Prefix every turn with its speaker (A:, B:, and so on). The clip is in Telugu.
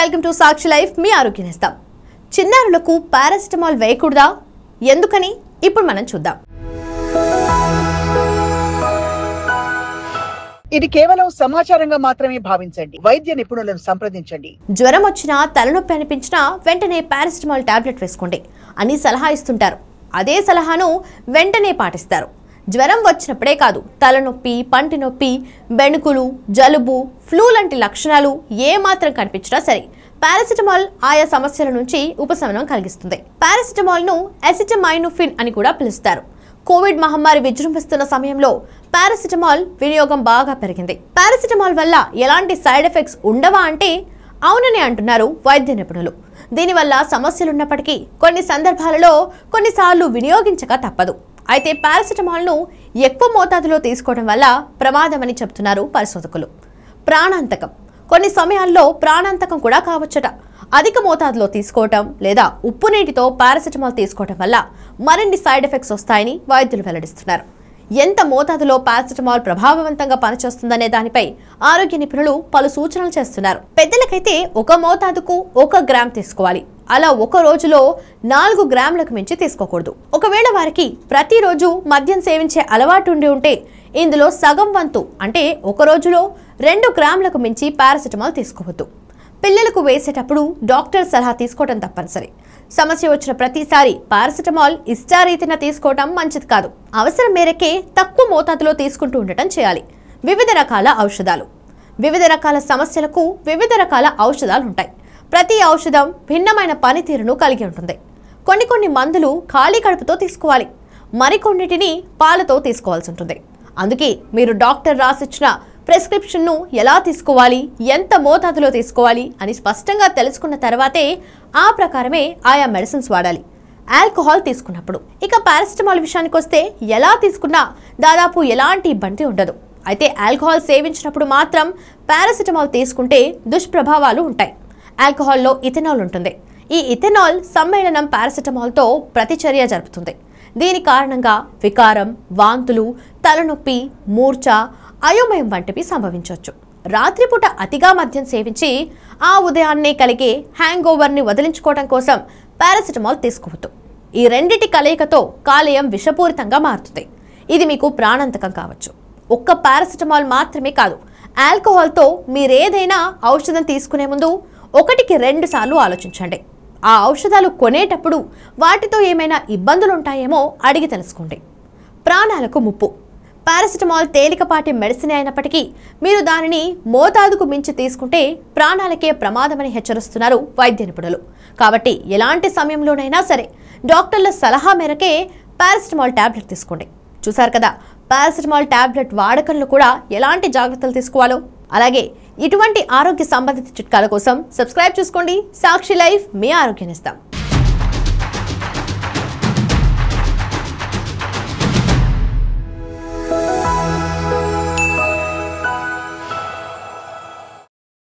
A: వెల్కమ్ టు సాక్షి లైఫ్ మీ ఇస్తాం చిన్నారులకు పారాసిటమాల్ వేయకూడదా ఎందుకని ఇప్పుడు మనం చూద్దాం ఇది కేవలం సమాచారంగా మాత్రమే భావించండి వైద్య నిపుణులను సంప్రదించండి జ్వరం వచ్చినా తలనొప్పి అనిపించినా వెంటనే పారాసిటమాల్ టాబ్లెట్ వేసుకోండి అని సలహా ఇస్తుంటారు అదే సలహాను వెంటనే పాటిస్తారు జ్వరం వచ్చినప్పుడే కాదు తలనొప్పి పంటి నొప్పి బెణుకులు జలుబు ఫ్లూ లాంటి లక్షణాలు ఏమాత్రం కనిపించినా సరే పారాసిటమాల్ ఆయా సమస్యల నుంచి ఉపశమనం కలిగిస్తుంది పారాసిటమాల్ను ఎసిటమైనోఫిన్ అని కూడా పిలుస్తారు కోవిడ్ మహమ్మారి విజృంభిస్తున్న సమయంలో పారాసిటమాల్ వినియోగం బాగా పెరిగింది పారాసిటమాల్ వల్ల ఎలాంటి సైడ్ ఎఫెక్ట్స్ ఉండవా అంటే అవునని అంటున్నారు వైద్య నిపుణులు దీనివల్ల సమస్యలున్నప్పటికీ కొన్ని సందర్భాలలో కొన్నిసార్లు వినియోగించక తప్పదు అయితే పారాసెటమాల్ను ఎక్కువ మోతాదులో తీసుకోవడం వల్ల ప్రమాదమని చెప్తున్నారు పరిశోధకులు ప్రాణాంతకం కొన్ని సమయాల్లో ప్రాణాంతకం కూడా కావచ్చట అధిక మోతాదులో తీసుకోవటం లేదా ఉప్పు నీటితో పారాసిటమాల్ తీసుకోవటం వల్ల మరిన్ని సైడ్ ఎఫెక్ట్స్ వస్తాయని వైద్యులు వెల్లడిస్తున్నారు ఎంత మోతాదులో పారాసెటమాల్ ప్రభావవంతంగా పనిచేస్తుందనే దానిపై ఆరోగ్య నిపుణులు పలు సూచనలు చేస్తున్నారు పెద్దలకైతే ఒక మోతాదుకు ఒక గ్రామ్ తీసుకోవాలి అలా ఒక రోజులో నాలుగు గ్రాములకు మించి తీసుకోకూడదు ఒకవేళ వారికి ప్రతిరోజు మద్యం సేవించే అలవాటు ఉండి ఉంటే ఇందులో సగం వంతు అంటే ఒక రోజులో రెండు గ్రాములకు మించి పారాసెటమాల్ తీసుకోవద్దు పిల్లలకు వేసేటప్పుడు డాక్టర్ సలహా తీసుకోవడం తప్పనిసరి సమస్య వచ్చిన ప్రతిసారి పారాసిటమాల్ ఇష్టారీతిన తీసుకోవటం మంచిది కాదు అవసరం మేరకే తక్కువ మోతాదులో తీసుకుంటూ ఉండటం చేయాలి వివిధ రకాల ఔషధాలు వివిధ రకాల సమస్యలకు వివిధ రకాల ఔషధాలు ఉంటాయి ప్రతి ఔషధం భిన్నమైన పనితీరును కలిగి ఉంటుంది కొన్ని కొన్ని మందులు ఖాళీ కడుపుతో తీసుకోవాలి మరికొన్నిటిని పాలతో తీసుకోవాల్సి ఉంటుంది అందుకే మీరు డాక్టర్ రాసిచ్చిన ప్రిస్క్రిప్షన్ను ఎలా తీసుకోవాలి ఎంత మోతాదులో తీసుకోవాలి అని స్పష్టంగా తెలుసుకున్న తర్వాతే ఆ ప్రకారమే ఆయా మెడిసిన్స్ వాడాలి ఆల్కహాల్ తీసుకున్నప్పుడు ఇక పారాసిటమాల్ విషయానికి వస్తే ఎలా తీసుకున్నా దాదాపు ఎలాంటి ఇబ్బంది ఉండదు అయితే ఆల్కహాల్ సేవించినప్పుడు మాత్రం పారాసిటమాల్ తీసుకుంటే దుష్ప్రభావాలు ఉంటాయి ఆల్కహాల్లో ఇథెనాల్ ఉంటుంది ఈ ఇథెనాల్ సమ్మేళనం పారాసిటమాల్తో ప్రతిచర్య జరుపుతుంది దీని కారణంగా వికారం వాంతులు తలనొప్పి మూర్ఛ అయోమయం వంటివి సంభవించవచ్చు రాత్రిపూట అతిగా మద్యం సేవించి ఆ ఉదయాన్నే కలిగే హ్యాంగ్ ఓవర్ని వదిలించుకోవడం కోసం పారాసిటమాల్ తీసుకోవద్దు ఈ రెండిటి కలయికతో కాలేయం విషపూరితంగా మారుతుంది ఇది మీకు ప్రాణాంతకం కావచ్చు ఒక్క పారాసిటమాల్ మాత్రమే కాదు ఆల్కహాల్తో మీరేదైనా ఔషధం తీసుకునే ముందు ఒకటికి రెండు సార్లు ఆలోచించండి ఆ ఔషధాలు కొనేటప్పుడు వాటితో ఏమైనా ఇబ్బందులు ఉంటాయేమో అడిగి తెలుసుకోండి ప్రాణాలకు ముప్పు పారాసిటమాల్ తేలికపాటి మెడిసిన్ అయినప్పటికీ మీరు దానిని మోతాదుకు మించి తీసుకుంటే ప్రాణాలకే ప్రమాదమని హెచ్చరిస్తున్నారు వైద్య నిపుణులు కాబట్టి ఎలాంటి సమయంలోనైనా సరే డాక్టర్ల సలహా మేరకే పారాసిటమాల్ ట్యాబ్లెట్ తీసుకోండి చూశారు కదా పారాసిటమాల్ ట్యాబ్లెట్ వాడకంలో కూడా ఎలాంటి జాగ్రత్తలు తీసుకోవాలో అలాగే ఇటువంటి ఆరోగ్య సంబంధిత చిట్కాల కోసం సబ్స్క్రైబ్ చేసుకోండి సాక్షి లైఫ్ మీ ఆరోగ్యాన్ని